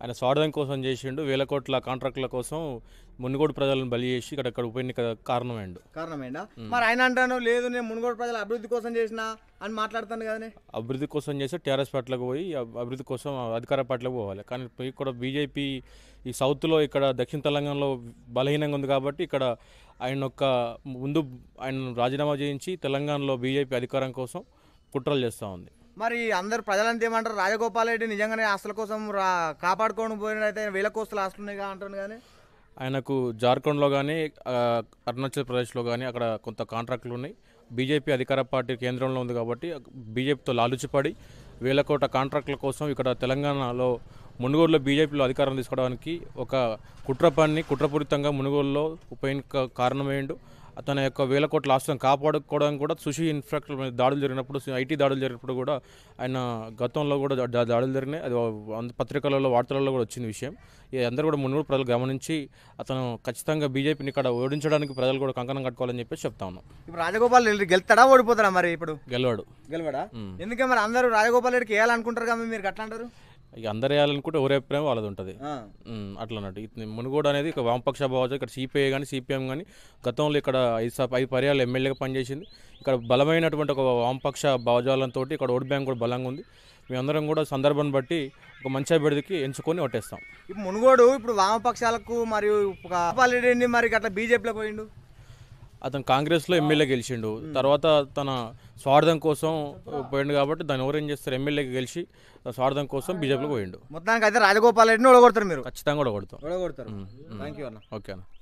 ఆయన స్వార్థం కోసం చేసిండు వేల కోట్ల కాంట్రాక్టుల కోసం మునుగోడు ప్రజలను బలి చేసి ఇక్కడ ఇక్కడ ఉప ఎన్నిక కారణమైండు కారణమైనా మరి ఆయన అంటాను లేదు నేను మునుగోడు ప్రజల అభివృద్ధి కోసం చేసిన అని మాట్లాడుతాను కానీ అభివృద్ధి కోసం చేస్తే టీఆర్ఎస్ పార్టీలకు పోయి అభివృద్ధి కోసం అధికార పార్టీలకు పోవాలి కానీ ఇక్కడ బీజేపీ ఈ సౌత్లో ఇక్కడ దక్షిణ తెలంగాణలో బలహీనంగా ఉంది కాబట్టి ఇక్కడ ఆయన యొక్క ముందు ఆయన రాజీనామా చేయించి తెలంగాణలో బీజేపీ అధికారం కోసం కుట్రలు చేస్తూ ఉంది మరి అందరు ప్రజలంతా ఏమంటారు రాజగోపాల్ రెడ్డి నిజంగానే ఆస్తుల కోసం రా కాపాడుకోవడం పోయినైతే వేల కోస్తులు ఆస్తులు ఉన్నాయిగా అంటాను కానీ ఆయనకు జార్ఖండ్లో కానీ అరుణాచల్ ప్రదేశ్లో కానీ అక్కడ కొంత కాంట్రాక్టులు ఉన్నాయి బీజేపీ అధికార పార్టీ కేంద్రంలో ఉంది కాబట్టి బీజేపీతో లాలుచిపడి వేల కోట్ల కాంట్రాక్టుల కోసం ఇక్కడ తెలంగాణలో మునుగోడులో బీజేపీలో అధికారం తీసుకోవడానికి ఒక కుట్ర పని కుట్రపూరితంగా మునుగోడులో ఉపయోగ కారణమైండు తన యొక్క వేల కోట్ల ఆస్తులను కాపాడుకోవడానికి కూడా సుషి ఇన్ఫ్రాక్టర్ మీద దాడులు జరిగినప్పుడు ఐటీ దాడులు జరిగినప్పుడు కూడా ఆయన గతంలో కూడా దాడులు జరిగినాయి అది పత్రికలలో వార్తలలో కూడా వచ్చిన విషయం అందరూ కూడా కూడా ప్రజలు గమనించి అతను ఖచ్చితంగా బీజేపీని ఇక్కడ ఓడించడానికి ప్రజలు కూడా కంకణం కట్టుకోవాలని చెప్పి చెప్తా ఉన్నాం ఇప్పుడు రాజగోపాల్ రెడ్డి గెలుతాడా ఓడిపోతాడా మరి ఇప్పుడు గెలవాడు గెలవాడా ఎందుకంటే మరి అందరూ రాజగోపాల్ రెడ్డికి వేయాలనుకుంటారు కదా మీరు అట్లా అంటారు ఇక అందరు వేయాలనుకుంటే ఎవరి అభిప్రాయం వాళ్ళది ఉంటుంది అట్లా అన్నట్టు మునుగోడు అనేది ఇక వామపక్ష భావజ ఇక్కడ సిపిఐ కానీ సిపిఎం కానీ గతంలో ఇక్కడ ఐదు ఐదు పర్యాలు ఎమ్మెల్యేగా పనిచేసింది ఇక్కడ బలమైనటువంటి ఒక వామపక్ష భావజాలంతో ఇక్కడ ఓటు బ్యాంక్ కూడా బలంగా ఉంది మేమందరం కూడా సందర్భాన్ని బట్టి ఒక మంచి అభ్యర్థికి ఎంచుకొని ఓటేస్తాం ఇప్పుడు మునుగోడు ఇప్పుడు వామపక్షాలకు మరియు మరి అట్లా బీజేపీలో పోయిండు అతను కాంగ్రెస్లో ఎమ్మెల్యే గెలిచిండు తర్వాత తన స్వార్థం కోసం పోయిండు కాబట్టి దాని ఎవరు ఏం చేస్తారు ఎమ్మెల్యే గెలిచి స్వార్థం కోసం బీజేపీలో పోయిండు మొత్తానికి అయితే రాజగోపాల్ రెడ్డిని ఓడగొడతారు మీరు ఖచ్చితంగా ఓడగొడతాం ఓడగొడతారు థ్యాంక్ యూ అన్న ఓకే అన్న